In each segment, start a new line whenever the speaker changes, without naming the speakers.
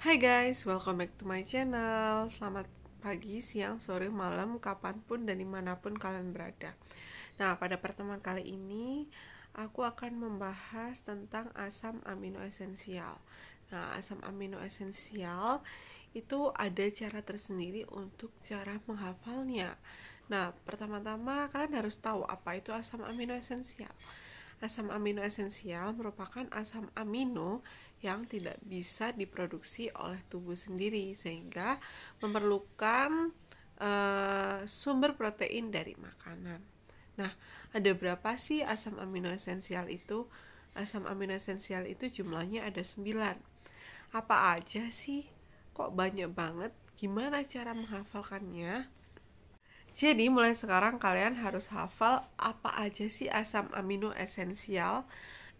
Hai guys, welcome back to my channel Selamat pagi, siang, sore, malam, kapanpun dan dimanapun kalian berada Nah, pada pertemuan kali ini Aku akan membahas tentang asam amino esensial Nah, asam amino esensial itu ada cara tersendiri untuk cara menghafalnya Nah, pertama-tama kalian harus tahu apa itu asam amino esensial Asam amino esensial merupakan asam amino yang tidak bisa diproduksi oleh tubuh sendiri sehingga memerlukan uh, sumber protein dari makanan. Nah, ada berapa sih asam amino esensial itu? Asam amino esensial itu jumlahnya ada 9. Apa aja sih? Kok banyak banget? Gimana cara menghafalkannya? Jadi mulai sekarang kalian harus hafal apa aja sih asam amino esensial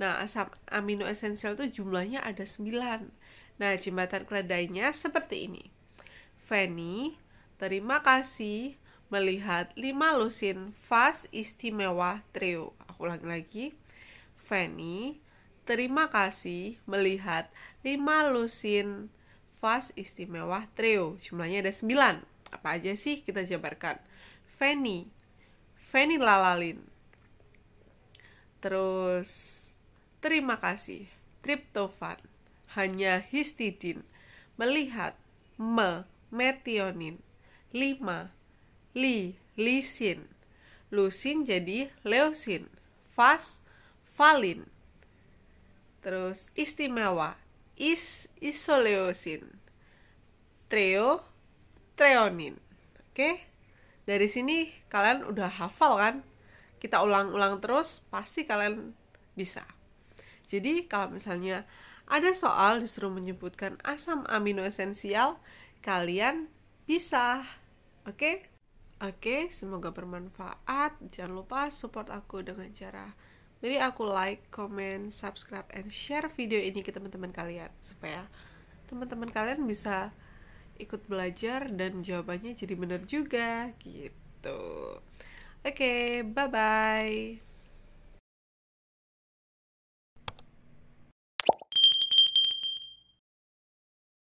Nah, asam amino esensial itu jumlahnya ada 9. Nah, jembatan keledainya seperti ini. Fanny terima kasih melihat 5 lusin vas istimewa trio. Aku ulangi lagi. Fanny terima kasih melihat 5 lusin vas istimewa trio. Jumlahnya ada 9. Apa aja sih kita jabarkan? Fanny Fanny Lalalin. Terus Terima kasih. Triptofan. Hanya histidin. Melihat. Me. Metionin. lima Li. Lisin. Lusin jadi leusin. Fas. Valin. Terus istimewa. Is. Isoleusin. Treo. Treonin. Oke. Dari sini kalian udah hafal kan? Kita ulang-ulang terus, pasti kalian bisa. Jadi kalau misalnya ada soal disuruh menyebutkan asam amino esensial, kalian bisa. Oke? Okay? Oke, okay, semoga bermanfaat. Jangan lupa support aku dengan cara beri aku like, comment, subscribe, and share video ini ke teman-teman kalian supaya teman-teman kalian bisa ikut belajar dan jawabannya jadi benar juga gitu. Oke, okay, bye-bye.